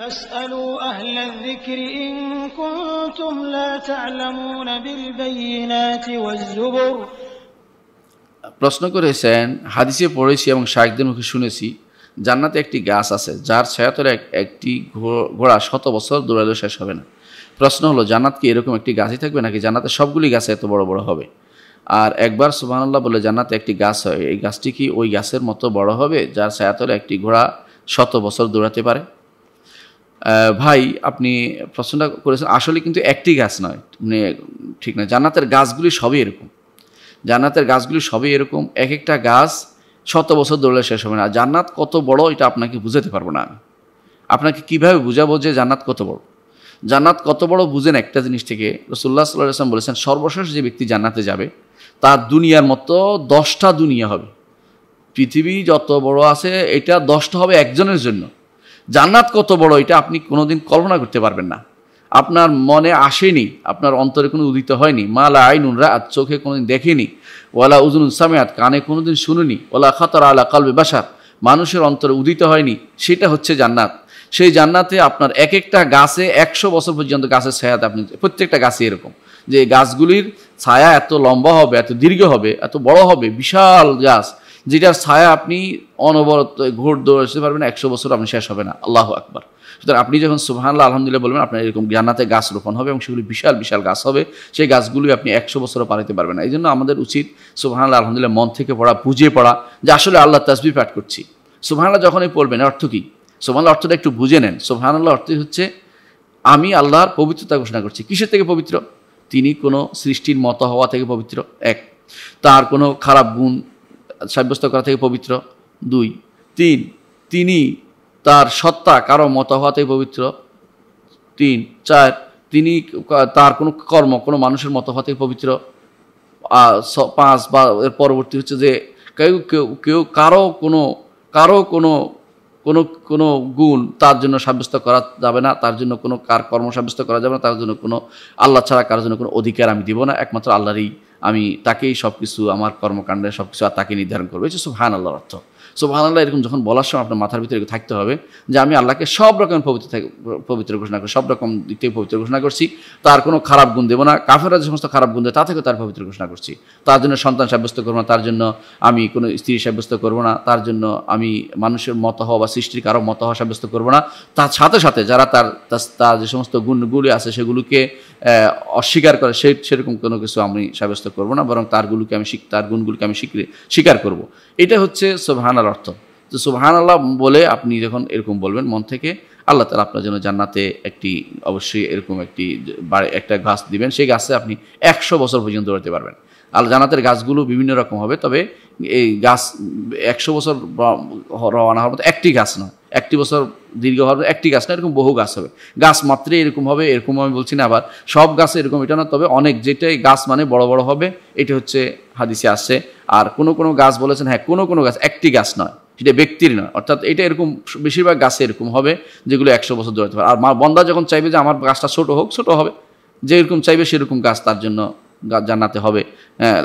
প্রশ্ন করেছেন হাদিসে পড়েছি এবং শাহদের মুখে শুনেছি জান্নাতে একটি গাছ আছে যার এক একটি ঘোড়া শত বছর দৌড়ালেও শেষ হবে না প্রশ্ন হলো জান্নাত কি এরকম একটি গাছই থাকবে নাকি জান্নাতে সবগুলি গাছ এত বড় বড় হবে আর একবার সুবাহান্লাহ বলে জান্নাতে একটি গাছ হয় এই গাছটি কি ওই গাছের মতো বড় হবে যার ছায়াতরে একটি ঘোড়া শত বছর দৌড়াতে পারে ভাই আপনি প্রশ্নটা করেছেন আসলে কিন্তু একটি গাছ নয় মানে ঠিক নয় জান্নাতের গাছগুলি সবই এরকম জান্নাতের গাছগুলি সবই এরকম এক একটা গাছ শত বছর দৌড়লে শেষ হবে না জান্নাত কত বড় এটা আপনাকে বুঝাতে পারবো না আমি আপনাকে কীভাবে বুঝাবো যে জান্নাত কত বড় জান্নাত কত বড় বুঝেন একটা জিনিস থেকে রসুল্লাহ সাল্লাহ আসলাম বলেছেন সর্বশেষ যে ব্যক্তি জান্নাতে যাবে তার দুনিয়ার মতো দশটা দুনিয়া হবে পৃথিবী যত বড় আছে এটা দশটা হবে একজনের জন্য জান্নাত কত বড় এটা আপনি কোনোদিন কল্পনা করতে পারবেন না আপনার মনে আসেনি আপনার অন্তরে কোনো উদিত হয়নি মালা আইনুন রাত চোখে কোনোদিন দেখেনি ওয়ালা উজুন সামিয়াত কানে কোনোদিন শুনুনি ওলা খাতার আলা কালবে বাসার মানুষের অন্তরে উদিত হয়নি সেটা হচ্ছে জান্নাত সেই জান্নাতে আপনার এক একটা গাছে একশো বছর পর্যন্ত গাছের ছায়াতে আপনি প্রত্যেকটা গাছে এরকম যে গাছগুলির ছায়া এত লম্বা হবে এত দীর্ঘ হবে এত বড় হবে বিশাল গাছ যেটার ছায়া আপনি অনবরত ঘোর দৌড়াতে পারবেন একশো বছর আপনি শেষ হবে না আল্লাহ আকবার সুতরাং আপনি যখন সুহানাল্লাহ আলহামদুলিল্লাহ বলবেন আপনার এরকম জ্ঞানাতে গাছ রোপণ হবে এবং সেগুলি বিশাল বিশাল গাছ হবে সেই গাছগুলি আপনি একশো বছরও পালাতে পারবেন না এই জন্য আমাদের উচিত সুহানাল্লাহ আলহামদুলিল্লাহ মন থেকে পড়া বুঝে পড়া যে আসলে আল্লাহ তাজবি পাঠ করছি সুহানাল্লাহ যখনই পড়বেন অর্থ কী সোহানাল্লাহ অর্থটা একটু বুঝে নেন সোহানাল্লাহ অর্থ হচ্ছে আমি আল্লাহর পবিত্রতা ঘোষণা করছি কিসের থেকে পবিত্র তিনি কোনো সৃষ্টির মত হওয়া থেকে পবিত্র এক তার কোনো খারাপ গুণ সাব্যস্ত করা থেকে পবিত্র দুই তিন তিনি তার সত্তা কারো মত হওয়াতেই পবিত্র তিন চার তিনি তার কোনো কর্ম কোনো মানুষের মত হওয়াতেই পবিত্র পাঁচ বা এর পরবর্তী হচ্ছে যে কেউ কেউ কেউ কারো কোনো কারো কোনো কোনো কোনো গুণ তার জন্য সাব্যস্ত করা যাবে না তার জন্য কোনো কার কর্ম সাব্যস্ত করা যাবে না তার জন্য কোনো আল্লাহ ছাড়া কারোর জন্য কোনো অধিকার আমি দিব না একমাত্র আল্লাহরই আমি তাকেই সব কিছু আমার কর্মকাণ্ডে সব কিছু আর তাকে নির্ধারণ করবো এই সুহান আল্লাহর অর্থ সোবাহ এরকম যখন বলার সময় আপনার মাথার ভিতরে থাকতে হবে যে আমি আল্লাহকে সব রকম পবিত্র পবিত্র ঘোষণা করি সব রকম দিক থেকে পবিত্র ঘোষণা করছি তার কোনো খারাপ গুণ দেবো না কাফেরা যে সমস্ত খারাপ গুণ দেয় তা থেকে তার পবিত্র ঘোষণা করছি তার জন্য সন্তান সাব্যস্ত করবো না তার জন্য আমি কোনো স্ত্রী সাব্যস্ত করবো না তার জন্য আমি মানুষের মত হওয়া বা সৃষ্টির কারো মত হওয়া সাব্যস্ত করবো না তার সাথে সাথে যারা তার তার যে সমস্ত গুণগুলি আছে সেগুলোকে অস্বীকার করে সে সেরকম কোনো কিছু আমি সাব্যস্ত করবো না বরং তারগুলোকে আমি তার গুণগুলিকে আমি স্বীকার করবো এটা হচ্ছে সোভান সুবহানাল অর্থ তো সুবহান আল্লাহ বলে আপনি যখন এরকম বলবেন মন থেকে আল্লাহ তালা আপনার জন্য জান্নাতে একটি অবশ্যই এরকম একটি একটা গাছ দিবেন সেই গাছে আপনি একশো বছর পর্যন্ত দৌড়াতে পারবেন আর জান্নাতের গাছগুলো বিভিন্ন রকম হবে তবে এই গাছ একশো বছর রওনা হওয়ার মতো একটি গাছ নয় একটি বছর দীর্ঘ হবে একটি গাছ না এরকম বহু গাছ হবে গাছ মাত্রে এরকম হবে এরকম আমি বলছি না আবার সব গাছ এরকম এটা না তবে অনেক যেটাই গাছ মানে বড় বড় হবে এটা হচ্ছে হাদিসে আসছে আর কোনো কোনো গাছ বলেছেন হ্যাঁ কোনো কোনো গাছ একটি গাছ নয় সেটা ব্যক্তির নয় অর্থাৎ এটা এরকম বেশিরভাগ গাছে এরকম হবে যেগুলো একশো বছর ধরে পারে আর বন্দা যখন চাইবে যে আমার গাছটা ছোটো হোক ছোটো হবে যেরকম চাইবে সেরকম গাছ তার জন্য জান্নাতে হবে হ্যাঁ,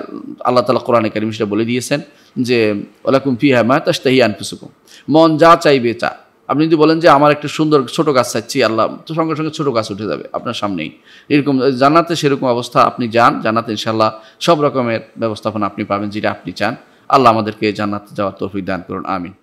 আল্লাহ তালা কোরআনে কারিম সেটা বলে দিয়েছেন যে ওলাকুম ফিহা মা আন আনফুসুকুম মন যা চাইবে চা আপনি যদি বলেন যে আমার একটা সুন্দর ছোট গাছ চাচ্ছি আল্লাহ তো সঙ্গে সঙ্গে ছোট গাছ উঠে যাবে আপনার সামনেই এরকম জানাতে সেরকম অবস্থা আপনি যান জানাতে ইনশাল্লাহ সব রকমের ব্যবস্থাপনা আপনি পাবেন যেটা আপনি চান আল্লাহ আমাদেরকে জানাতে যাওয়ার তরফিক দান করুন আমিন